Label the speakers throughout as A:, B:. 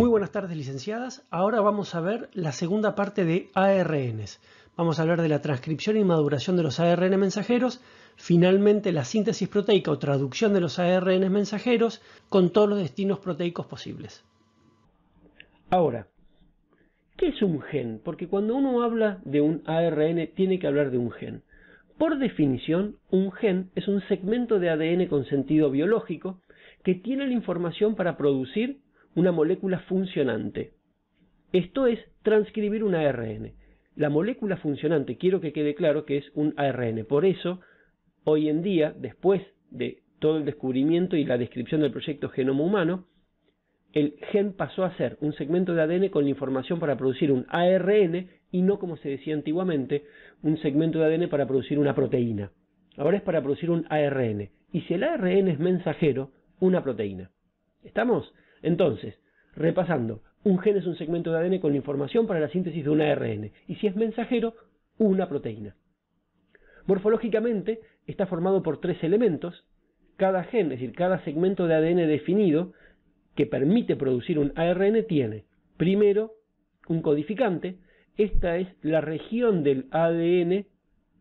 A: Muy buenas tardes licenciadas. Ahora vamos a ver la segunda parte de ARNs. Vamos a hablar de la transcripción y maduración de los ARN mensajeros, finalmente la síntesis proteica o traducción de los ARN mensajeros con todos los destinos proteicos posibles. Ahora, ¿qué es un gen? Porque cuando uno habla de un ARN tiene que hablar de un gen. Por definición, un gen es un segmento de ADN con sentido biológico que tiene la información para producir una molécula funcionante. Esto es transcribir un ARN. La molécula funcionante, quiero que quede claro que es un ARN. Por eso, hoy en día, después de todo el descubrimiento y la descripción del proyecto Genoma Humano, el gen pasó a ser un segmento de ADN con la información para producir un ARN y no, como se decía antiguamente, un segmento de ADN para producir una proteína. Ahora es para producir un ARN. Y si el ARN es mensajero, una proteína. ¿Estamos? Entonces, repasando, un gen es un segmento de ADN con la información para la síntesis de un ARN, y si es mensajero, una proteína. Morfológicamente, está formado por tres elementos. Cada gen, es decir, cada segmento de ADN definido que permite producir un ARN tiene, primero, un codificante. Esta es la región del ADN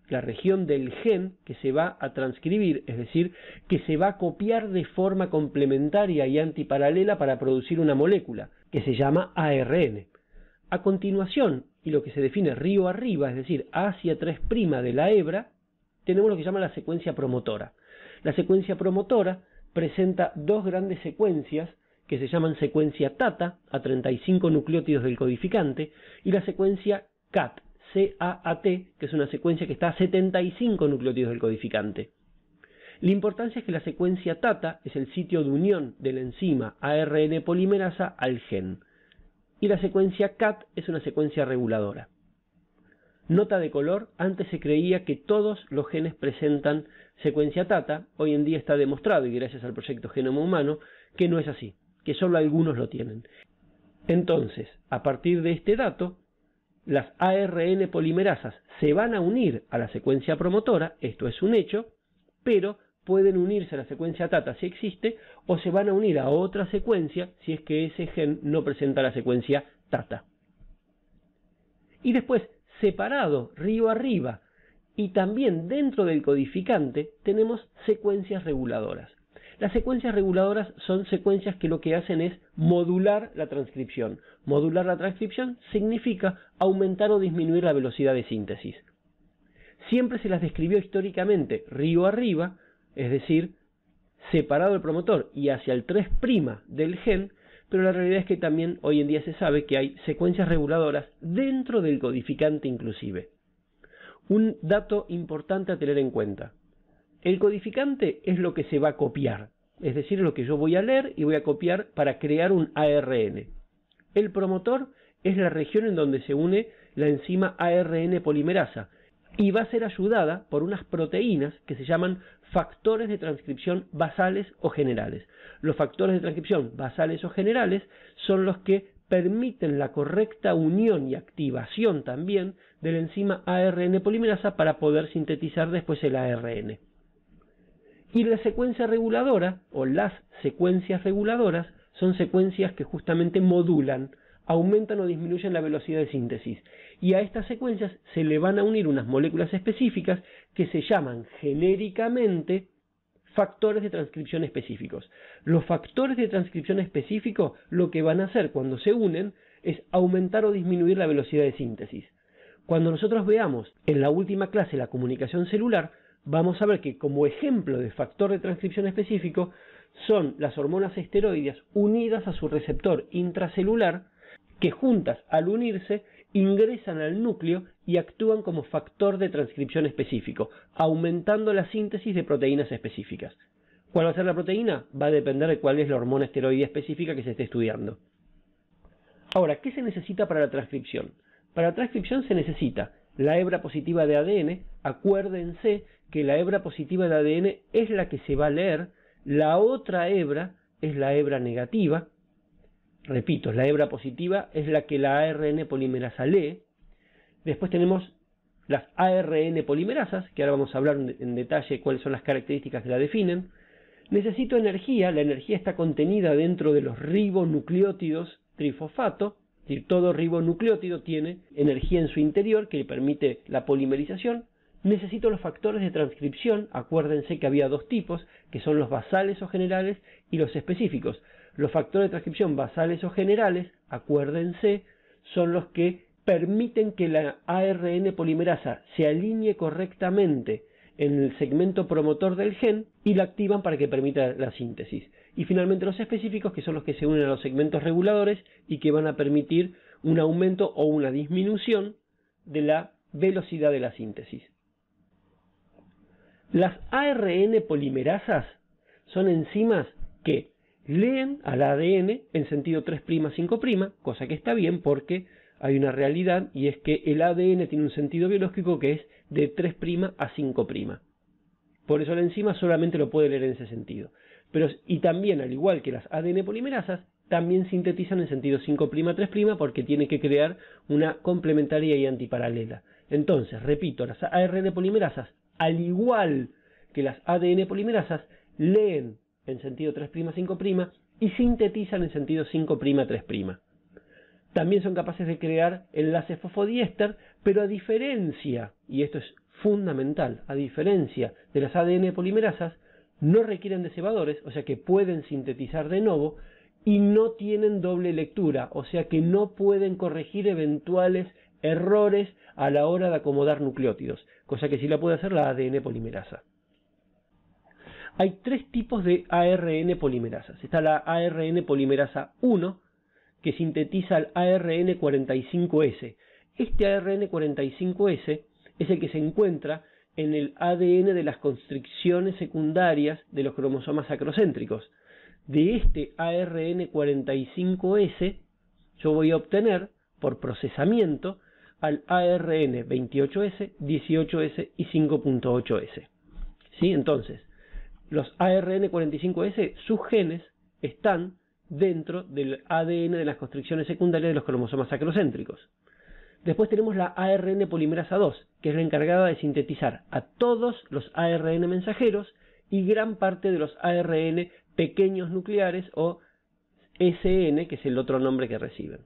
A: la región del gen que se va a transcribir, es decir, que se va a copiar de forma complementaria y antiparalela para producir una molécula, que se llama ARN. A continuación, y lo que se define río arriba, es decir, hacia 3' de la hebra, tenemos lo que se llama la secuencia promotora. La secuencia promotora presenta dos grandes secuencias que se llaman secuencia TATA, a 35 nucleótidos del codificante, y la secuencia CAT, CAAT, que es una secuencia que está a 75 nucleótidos del codificante. La importancia es que la secuencia TATA es el sitio de unión de la enzima ARN polimerasa al gen. Y la secuencia CAT es una secuencia reguladora. Nota de color, antes se creía que todos los genes presentan secuencia TATA, hoy en día está demostrado, y gracias al proyecto Genoma Humano, que no es así, que solo algunos lo tienen. Entonces, a partir de este dato, las ARN polimerasas se van a unir a la secuencia promotora, esto es un hecho, pero pueden unirse a la secuencia tata si existe, o se van a unir a otra secuencia si es que ese gen no presenta la secuencia tata. Y después, separado, río arriba, y también dentro del codificante tenemos secuencias reguladoras. Las secuencias reguladoras son secuencias que lo que hacen es modular la transcripción. Modular la transcripción significa aumentar o disminuir la velocidad de síntesis. Siempre se las describió históricamente río arriba, es decir, separado del promotor y hacia el 3' del gen, pero la realidad es que también hoy en día se sabe que hay secuencias reguladoras dentro del codificante inclusive. Un dato importante a tener en cuenta. El codificante es lo que se va a copiar, es decir, lo que yo voy a leer y voy a copiar para crear un ARN. El promotor es la región en donde se une la enzima ARN polimerasa y va a ser ayudada por unas proteínas que se llaman factores de transcripción basales o generales. Los factores de transcripción basales o generales son los que permiten la correcta unión y activación también de la enzima ARN polimerasa para poder sintetizar después el ARN. Y la secuencia reguladora o las secuencias reguladoras son secuencias que justamente modulan, aumentan o disminuyen la velocidad de síntesis. Y a estas secuencias se le van a unir unas moléculas específicas que se llaman genéricamente factores de transcripción específicos. Los factores de transcripción específicos lo que van a hacer cuando se unen es aumentar o disminuir la velocidad de síntesis. Cuando nosotros veamos en la última clase la comunicación celular, vamos a ver que como ejemplo de factor de transcripción específico son las hormonas esteroides unidas a su receptor intracelular que juntas al unirse ingresan al núcleo y actúan como factor de transcripción específico, aumentando la síntesis de proteínas específicas. ¿Cuál va a ser la proteína? Va a depender de cuál es la hormona esteroide específica que se esté estudiando. Ahora, ¿qué se necesita para la transcripción? Para la transcripción se necesita la hebra positiva de ADN, acuérdense que la hebra positiva del ADN es la que se va a leer, la otra hebra es la hebra negativa, repito, la hebra positiva es la que la ARN polimerasa lee, después tenemos las ARN polimerasas, que ahora vamos a hablar en detalle cuáles son las características que la definen, necesito energía, la energía está contenida dentro de los ribonucleótidos trifosfato, es decir, todo ribonucleótido tiene energía en su interior que le permite la polimerización, necesito los factores de transcripción, acuérdense que había dos tipos, que son los basales o generales y los específicos. Los factores de transcripción basales o generales, acuérdense, son los que permiten que la ARN polimerasa se alinee correctamente en el segmento promotor del gen y la activan para que permita la síntesis. Y finalmente los específicos, que son los que se unen a los segmentos reguladores y que van a permitir un aumento o una disminución de la velocidad de la síntesis. Las ARN polimerasas son enzimas que leen al ADN en sentido 3' 5', cosa que está bien porque hay una realidad y es que el ADN tiene un sentido biológico que es de 3' a 5'. Por eso la enzima solamente lo puede leer en ese sentido. Pero, y también, al igual que las ADN polimerasas, también sintetizan en sentido 5', 3' porque tiene que crear una complementaria y antiparalela. Entonces, repito, las ARN polimerasas al igual que las ADN polimerasas, leen en sentido 3'5' y sintetizan en sentido 5'3'. También son capaces de crear enlaces fosfodiéster, pero a diferencia, y esto es fundamental, a diferencia de las ADN polimerasas, no requieren de cebadores, o sea que pueden sintetizar de nuevo, y no tienen doble lectura, o sea que no pueden corregir eventuales errores a la hora de acomodar nucleótidos cosa que sí la puede hacer la ADN polimerasa. Hay tres tipos de ARN polimerasas. Está la ARN polimerasa 1, que sintetiza el ARN 45S. Este ARN 45S es el que se encuentra en el ADN de las constricciones secundarias de los cromosomas acrocéntricos. De este ARN 45S yo voy a obtener, por procesamiento, al ARN 28S, 18S y 5.8S. ¿Sí? Entonces, los ARN45S, sus genes, están dentro del ADN de las constricciones secundarias de los cromosomas acrocéntricos. Después tenemos la ARN polimerasa 2, que es la encargada de sintetizar a todos los ARN mensajeros y gran parte de los ARN pequeños nucleares o SN, que es el otro nombre que reciben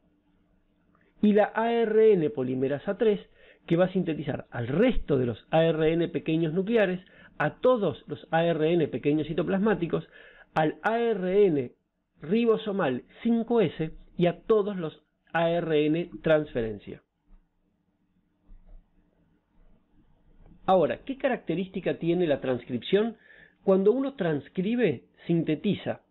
A: y la ARN polimerasa 3 que va a sintetizar al resto de los ARN pequeños nucleares, a todos los ARN pequeños citoplasmáticos, al ARN ribosomal 5S y a todos los ARN transferencia. Ahora, ¿qué característica tiene la transcripción? Cuando uno transcribe, sintetiza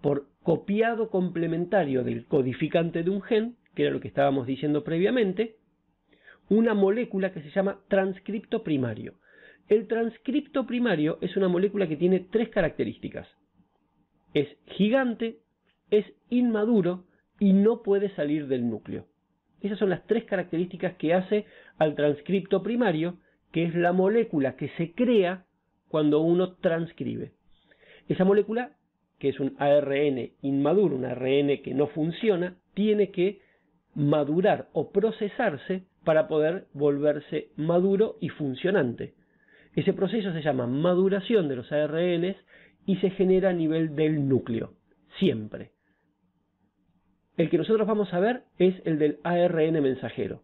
A: por copiado complementario del codificante de un gen que era lo que estábamos diciendo previamente, una molécula que se llama transcripto primario. El transcripto primario es una molécula que tiene tres características. Es gigante, es inmaduro y no puede salir del núcleo. Esas son las tres características que hace al transcripto primario, que es la molécula que se crea cuando uno transcribe. Esa molécula, que es un ARN inmaduro, un ARN que no funciona, tiene que madurar o procesarse para poder volverse maduro y funcionante. Ese proceso se llama maduración de los ARNs y se genera a nivel del núcleo, siempre. El que nosotros vamos a ver es el del ARN mensajero.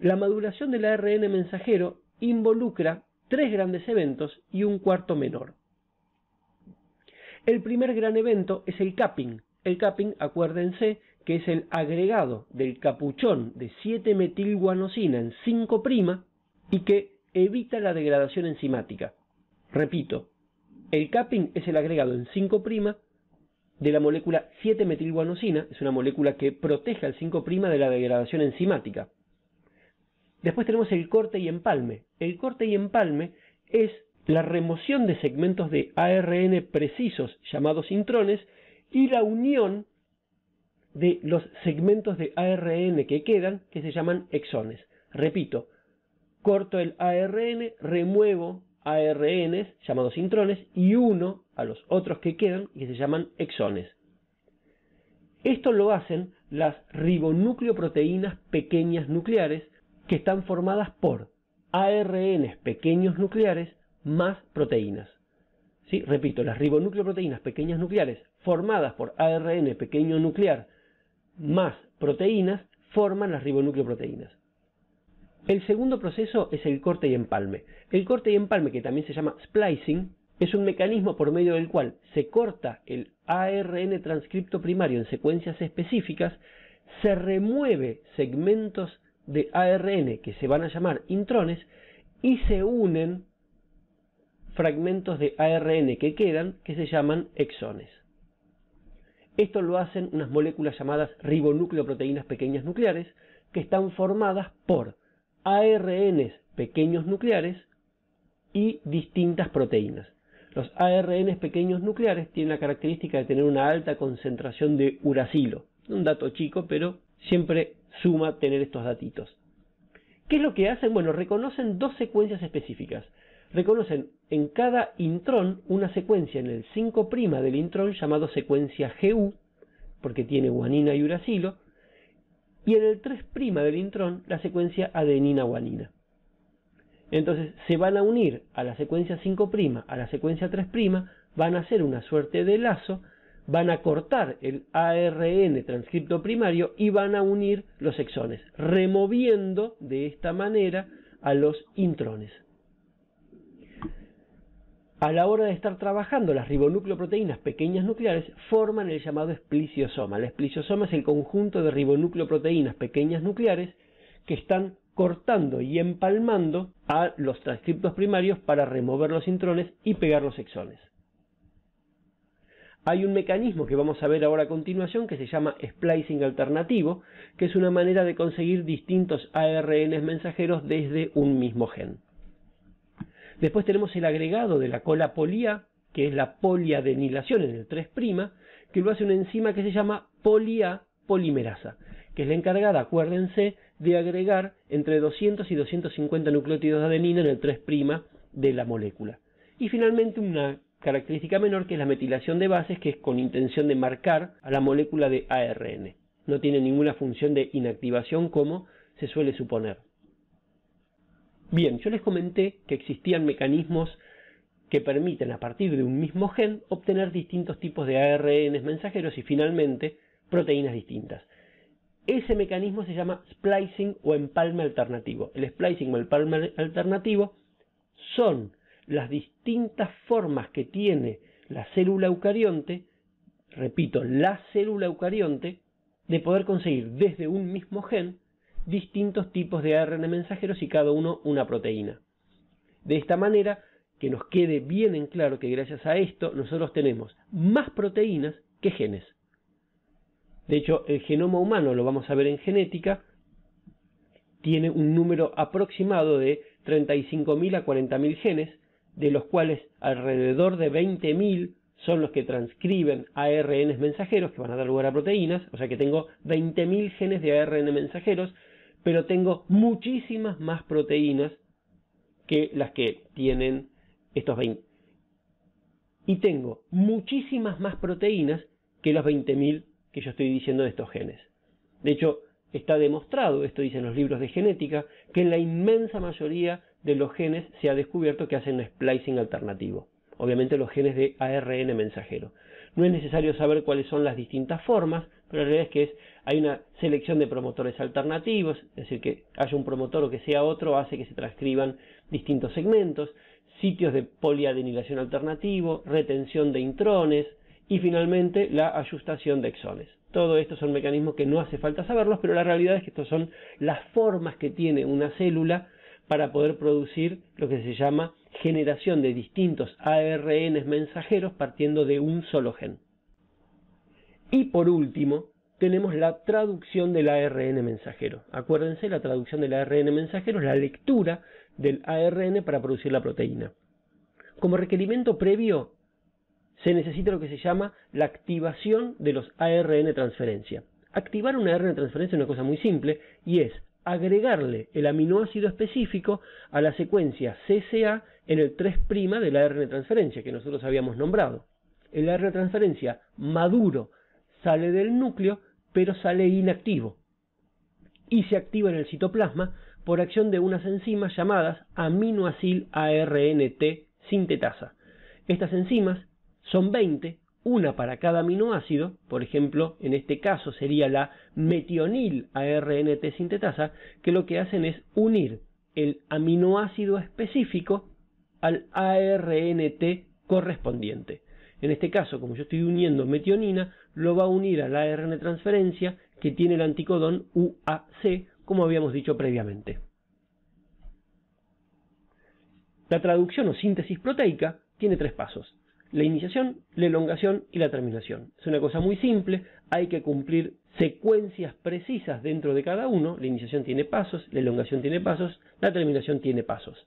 A: La maduración del ARN mensajero involucra tres grandes eventos y un cuarto menor. El primer gran evento es el capping. El capping, acuérdense, que es el agregado del capuchón de 7-metilguanosina en 5' y que evita la degradación enzimática. Repito, el capping es el agregado en 5' de la molécula 7-metilguanosina, es una molécula que protege al 5' de la degradación enzimática. Después tenemos el corte y empalme. El corte y empalme es la remoción de segmentos de ARN precisos llamados intrones y la unión de los segmentos de ARN que quedan, que se llaman exones. Repito, corto el ARN, remuevo ARN, llamados intrones y uno a los otros que quedan, que se llaman exones. Esto lo hacen las ribonucleoproteínas pequeñas nucleares, que están formadas por ARN pequeños nucleares más proteínas. ¿Sí? Repito, las ribonucleoproteínas pequeñas nucleares formadas por ARN pequeño nuclear más proteínas forman las ribonucleoproteínas. El segundo proceso es el corte y empalme. El corte y empalme, que también se llama splicing, es un mecanismo por medio del cual se corta el ARN transcripto primario en secuencias específicas, se remueve segmentos de ARN que se van a llamar intrones y se unen fragmentos de ARN que quedan que se llaman exones. Esto lo hacen unas moléculas llamadas ribonucleoproteínas pequeñas nucleares, que están formadas por ARNs pequeños nucleares y distintas proteínas. Los ARNs pequeños nucleares tienen la característica de tener una alta concentración de uracilo. Un dato chico, pero siempre suma tener estos datitos. ¿Qué es lo que hacen? Bueno, reconocen dos secuencias específicas reconocen en cada intrón una secuencia en el 5' del intrón llamado secuencia GU, porque tiene guanina y uracilo, y en el 3' del intrón la secuencia adenina-guanina. Entonces se van a unir a la secuencia 5', a la secuencia 3', van a hacer una suerte de lazo, van a cortar el ARN transcripto primario y van a unir los exones, removiendo de esta manera a los intrones. A la hora de estar trabajando, las ribonucleoproteínas pequeñas nucleares forman el llamado espliciosoma. El espliciosoma es el conjunto de ribonucleoproteínas pequeñas nucleares que están cortando y empalmando a los transcriptos primarios para remover los intrones y pegar los exones. Hay un mecanismo que vamos a ver ahora a continuación que se llama splicing alternativo, que es una manera de conseguir distintos ARN mensajeros desde un mismo gen. Después tenemos el agregado de la cola polia, que es la poliadenilación en el 3', que lo hace una enzima que se llama polia polimerasa, que es la encargada, acuérdense, de agregar entre 200 y 250 nucleótidos de adenina en el 3' de la molécula. Y finalmente una característica menor que es la metilación de bases, que es con intención de marcar a la molécula de ARN. No tiene ninguna función de inactivación como se suele suponer. Bien, yo les comenté que existían mecanismos que permiten a partir de un mismo gen obtener distintos tipos de ARN mensajeros y finalmente proteínas distintas. Ese mecanismo se llama splicing o empalme alternativo. El splicing o empalme alternativo son las distintas formas que tiene la célula eucarionte, repito, la célula eucarionte, de poder conseguir desde un mismo gen distintos tipos de ARN mensajeros y cada uno una proteína. De esta manera, que nos quede bien en claro que gracias a esto nosotros tenemos más proteínas que genes. De hecho, el genoma humano, lo vamos a ver en genética, tiene un número aproximado de 35.000 a 40.000 genes, de los cuales alrededor de 20.000 son los que transcriben ARN mensajeros que van a dar lugar a proteínas, o sea que tengo 20.000 genes de ARN mensajeros pero tengo muchísimas más proteínas que las que tienen estos 20. Y tengo muchísimas más proteínas que los 20.000 que yo estoy diciendo de estos genes. De hecho, está demostrado, esto dicen los libros de genética, que en la inmensa mayoría de los genes se ha descubierto que hacen splicing alternativo. Obviamente los genes de ARN mensajero. No es necesario saber cuáles son las distintas formas, pero la realidad es que hay una selección de promotores alternativos, es decir, que haya un promotor o que sea otro hace que se transcriban distintos segmentos, sitios de poliadenilación alternativo, retención de intrones y finalmente la ajustación de exones. Todo esto son mecanismos que no hace falta saberlos, pero la realidad es que estas son las formas que tiene una célula para poder producir lo que se llama generación de distintos ARN mensajeros partiendo de un solo gen. Y por último, tenemos la traducción del ARN mensajero. Acuérdense, la traducción del ARN mensajero es la lectura del ARN para producir la proteína. Como requerimiento previo, se necesita lo que se llama la activación de los ARN transferencia. Activar un ARN transferencia es una cosa muy simple y es agregarle el aminoácido específico a la secuencia CCA en el 3' del ARN transferencia que nosotros habíamos nombrado. El ARN transferencia maduro sale del núcleo, pero sale inactivo y se activa en el citoplasma por acción de unas enzimas llamadas aminoacil ARNT sintetasa. Estas enzimas son 20, una para cada aminoácido, por ejemplo, en este caso sería la metionil ARNT sintetasa, que lo que hacen es unir el aminoácido específico al ARNT correspondiente. En este caso, como yo estoy uniendo metionina, lo va a unir a la ARN transferencia que tiene el anticodón UAC, como habíamos dicho previamente. La traducción o síntesis proteica tiene tres pasos. La iniciación, la elongación y la terminación. Es una cosa muy simple, hay que cumplir secuencias precisas dentro de cada uno. La iniciación tiene pasos, la elongación tiene pasos, la terminación tiene pasos.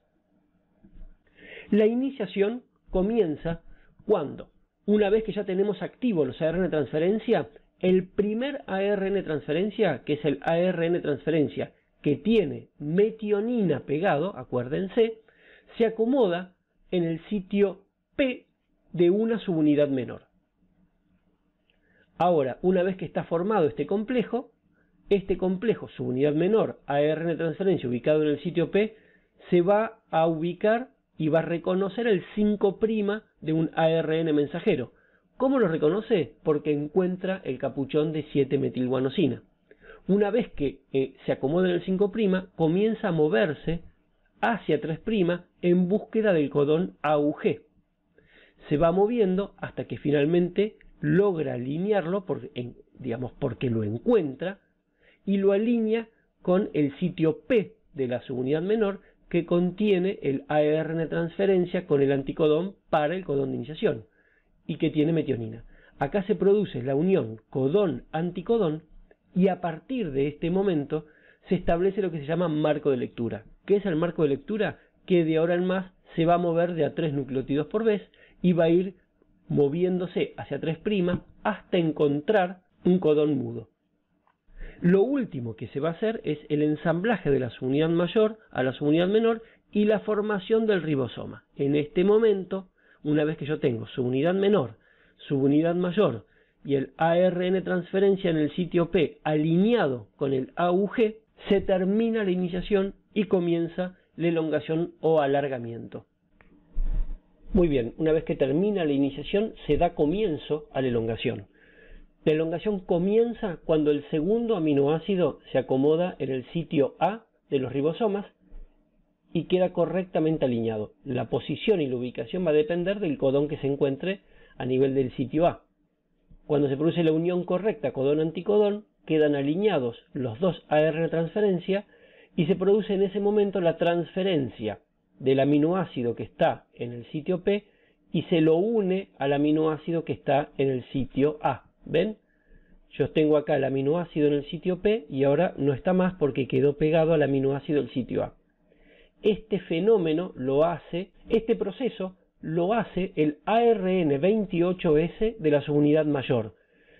A: La iniciación comienza cuando una vez que ya tenemos activo los ARN transferencia, el primer ARN transferencia, que es el ARN transferencia que tiene metionina pegado, acuérdense, se acomoda en el sitio P de una subunidad menor. Ahora, una vez que está formado este complejo, este complejo subunidad menor ARN transferencia ubicado en el sitio P se va a ubicar y va a reconocer el 5' de un ARN mensajero. ¿Cómo lo reconoce? Porque encuentra el capuchón de 7-metilguanosina. Una vez que eh, se acomoda en el 5', comienza a moverse hacia 3' en búsqueda del codón AUG. Se va moviendo hasta que finalmente logra alinearlo, porque digamos, porque lo encuentra, y lo alinea con el sitio P de la subunidad menor, que contiene el ARN transferencia con el anticodón para el codón de iniciación y que tiene metionina. Acá se produce la unión codón-anticodón y a partir de este momento se establece lo que se llama marco de lectura. que es el marco de lectura? Que de ahora en más se va a mover de a tres nucleótidos por vez y va a ir moviéndose hacia tres primas hasta encontrar un codón mudo. Lo último que se va a hacer es el ensamblaje de la subunidad mayor a la subunidad menor y la formación del ribosoma. En este momento, una vez que yo tengo subunidad menor, subunidad mayor y el ARN transferencia en el sitio P alineado con el AUG, se termina la iniciación y comienza la elongación o alargamiento. Muy bien, una vez que termina la iniciación se da comienzo a la elongación. La elongación comienza cuando el segundo aminoácido se acomoda en el sitio A de los ribosomas y queda correctamente alineado. La posición y la ubicación va a depender del codón que se encuentre a nivel del sitio A. Cuando se produce la unión correcta codón-anticodón, quedan alineados los dos AR de transferencia y se produce en ese momento la transferencia del aminoácido que está en el sitio P y se lo une al aminoácido que está en el sitio A. ¿Ven? Yo tengo acá el aminoácido en el sitio P y ahora no está más porque quedó pegado al aminoácido del sitio A. Este fenómeno lo hace, este proceso lo hace el ARN28S de la subunidad mayor.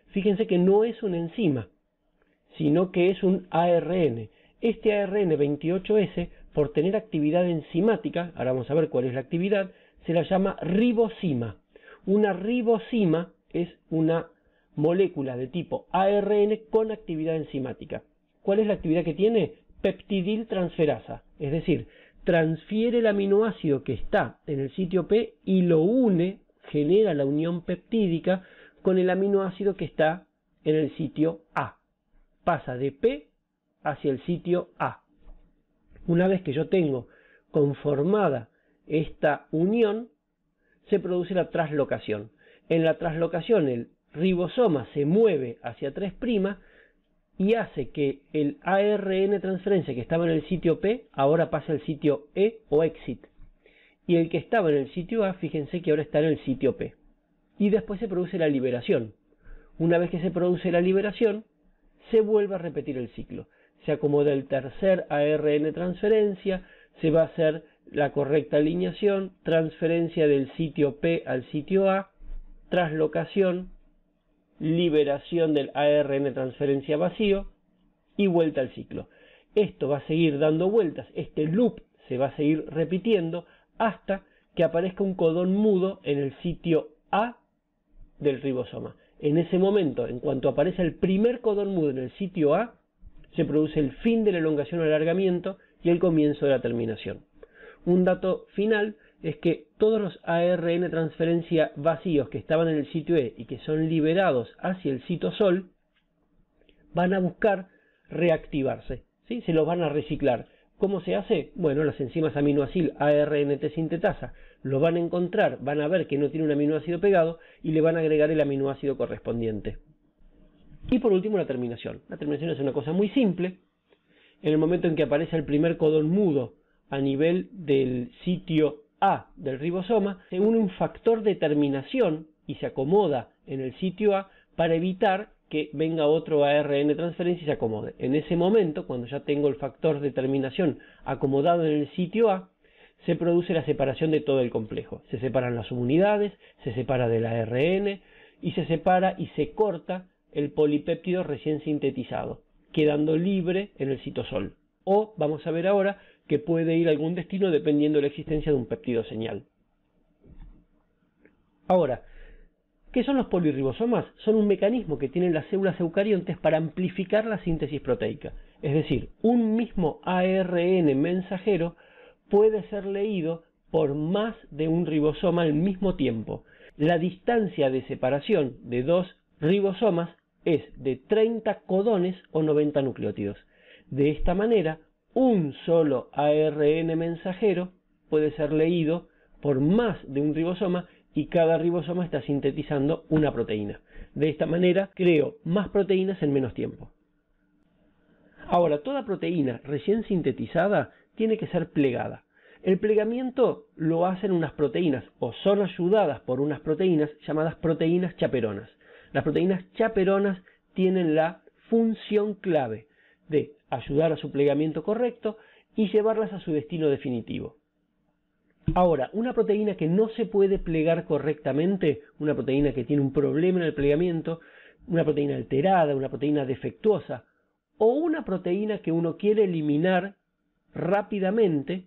A: Fíjense que no es una enzima, sino que es un ARN. Este ARN28S, por tener actividad enzimática, ahora vamos a ver cuál es la actividad, se la llama ribosima. Una ribosima es una moléculas de tipo ARN con actividad enzimática. ¿Cuál es la actividad que tiene? Peptidil transferasa, es decir, transfiere el aminoácido que está en el sitio P y lo une, genera la unión peptídica con el aminoácido que está en el sitio A. Pasa de P hacia el sitio A. Una vez que yo tengo conformada esta unión, se produce la traslocación. En la traslocación el ribosoma se mueve hacia 3' y hace que el ARN transferencia que estaba en el sitio P ahora pase al sitio E o exit. Y el que estaba en el sitio A, fíjense que ahora está en el sitio P. Y después se produce la liberación. Una vez que se produce la liberación, se vuelve a repetir el ciclo. Se acomoda el tercer ARN transferencia, se va a hacer la correcta alineación, transferencia del sitio P al sitio A, traslocación, liberación del ARN transferencia vacío y vuelta al ciclo. Esto va a seguir dando vueltas, este loop se va a seguir repitiendo hasta que aparezca un codón mudo en el sitio A del ribosoma. En ese momento, en cuanto aparece el primer codón mudo en el sitio A, se produce el fin de la elongación o alargamiento y el comienzo de la terminación. Un dato final es que todos los ARN transferencia vacíos que estaban en el sitio E y que son liberados hacia el citosol van a buscar reactivarse, ¿sí? se los van a reciclar. ¿Cómo se hace? Bueno, las enzimas aminoacil ARNT sintetasa lo van a encontrar, van a ver que no tiene un aminoácido pegado y le van a agregar el aminoácido correspondiente. Y por último la terminación. La terminación es una cosa muy simple. En el momento en que aparece el primer codón mudo a nivel del sitio a del ribosoma se une un factor de terminación y se acomoda en el sitio A para evitar que venga otro ARN transferencia y se acomode. En ese momento, cuando ya tengo el factor de terminación acomodado en el sitio A, se produce la separación de todo el complejo. Se separan las subunidades, se separa del ARN y se separa y se corta el polipéptido recién sintetizado, quedando libre en el citosol o vamos a ver ahora que puede ir a algún destino dependiendo de la existencia de un peptido señal. Ahora, ¿qué son los polirribosomas? Son un mecanismo que tienen las células eucariontes para amplificar la síntesis proteica. Es decir, un mismo ARN mensajero puede ser leído por más de un ribosoma al mismo tiempo. La distancia de separación de dos ribosomas es de 30 codones o 90 nucleótidos. De esta manera, un solo ARN mensajero puede ser leído por más de un ribosoma y cada ribosoma está sintetizando una proteína. De esta manera creo más proteínas en menos tiempo. Ahora, toda proteína recién sintetizada tiene que ser plegada. El plegamiento lo hacen unas proteínas o son ayudadas por unas proteínas llamadas proteínas chaperonas. Las proteínas chaperonas tienen la función clave de ayudar a su plegamiento correcto y llevarlas a su destino definitivo. Ahora, una proteína que no se puede plegar correctamente, una proteína que tiene un problema en el plegamiento, una proteína alterada, una proteína defectuosa, o una proteína que uno quiere eliminar rápidamente,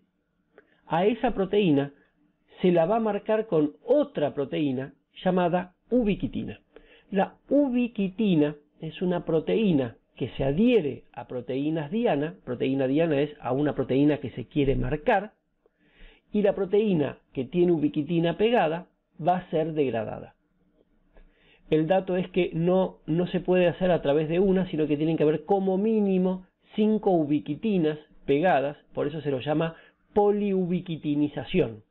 A: a esa proteína se la va a marcar con otra proteína llamada ubiquitina. La ubiquitina es una proteína que se adhiere a proteínas diana, proteína diana es a una proteína que se quiere marcar, y la proteína que tiene ubiquitina pegada va a ser degradada. El dato es que no, no se puede hacer a través de una, sino que tienen que haber como mínimo cinco ubiquitinas pegadas, por eso se lo llama poliubiquitinización.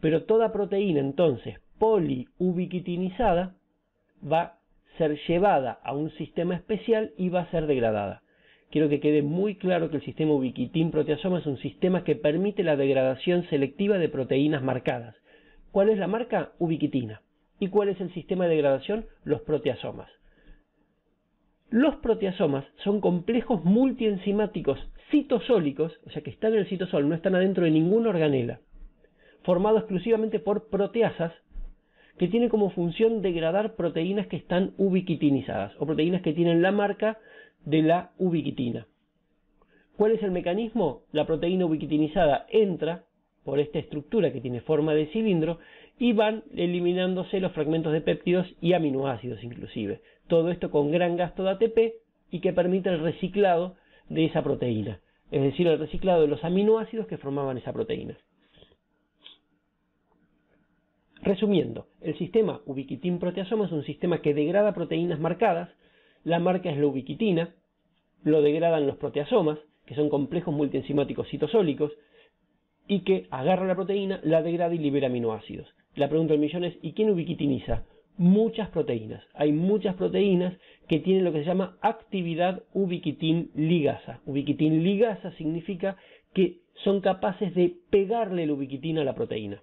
A: Pero toda proteína entonces poliubiquitinizada va ser llevada a un sistema especial y va a ser degradada. Quiero que quede muy claro que el sistema ubiquitín proteasoma es un sistema que permite la degradación selectiva de proteínas marcadas. ¿Cuál es la marca? Ubiquitina. ¿Y cuál es el sistema de degradación? Los proteasomas. Los proteasomas son complejos multienzimáticos citosólicos, o sea que están en el citosol, no están adentro de ninguna organela, formado exclusivamente por proteasas que tiene como función degradar proteínas que están ubiquitinizadas o proteínas que tienen la marca de la ubiquitina. ¿Cuál es el mecanismo? La proteína ubiquitinizada entra por esta estructura que tiene forma de cilindro y van eliminándose los fragmentos de péptidos y aminoácidos inclusive. Todo esto con gran gasto de ATP y que permite el reciclado de esa proteína, es decir, el reciclado de los aminoácidos que formaban esa proteína. Resumiendo, el sistema ubiquitín proteasoma es un sistema que degrada proteínas marcadas, la marca es la ubiquitina, lo degradan los proteasomas, que son complejos multienzimáticos citosólicos, y que agarra la proteína, la degrada y libera aminoácidos. La pregunta del millón es, ¿y quién ubiquitiniza? Muchas proteínas. Hay muchas proteínas que tienen lo que se llama actividad ubiquitín ligasa. ubiquitín ligasa significa que son capaces de pegarle el ubiquitín a la proteína.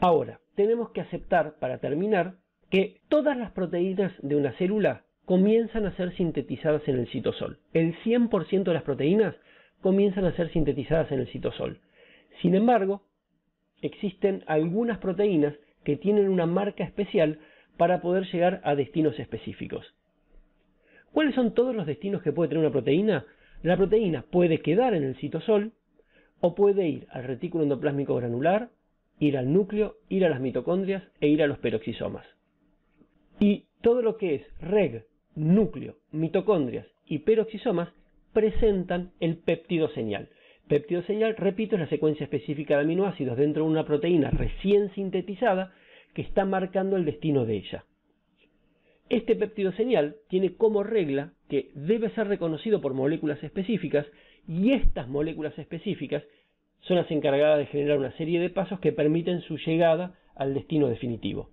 A: Ahora, tenemos que aceptar, para terminar, que todas las proteínas de una célula comienzan a ser sintetizadas en el citosol. El 100% de las proteínas comienzan a ser sintetizadas en el citosol. Sin embargo, existen algunas proteínas que tienen una marca especial para poder llegar a destinos específicos. ¿Cuáles son todos los destinos que puede tener una proteína? La proteína puede quedar en el citosol o puede ir al retículo endoplásmico granular, ir al núcleo, ir a las mitocondrias e ir a los peroxisomas. Y todo lo que es reg, núcleo, mitocondrias y peroxisomas presentan el péptido señal. Péptido señal, repito, es la secuencia específica de aminoácidos dentro de una proteína recién sintetizada que está marcando el destino de ella. Este péptido señal tiene como regla que debe ser reconocido por moléculas específicas y estas moléculas específicas son las encargadas de generar una serie de pasos que permiten su llegada al destino definitivo.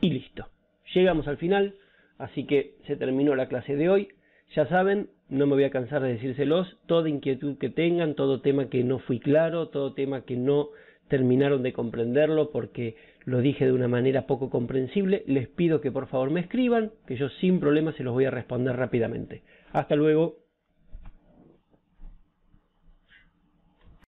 A: Y listo. Llegamos al final, así que se terminó la clase de hoy. Ya saben, no me voy a cansar de decírselos, toda inquietud que tengan, todo tema que no fui claro, todo tema que no terminaron de comprenderlo porque lo dije de una manera poco comprensible, les pido que por favor me escriban, que yo sin problema se los voy a responder rápidamente. Hasta luego.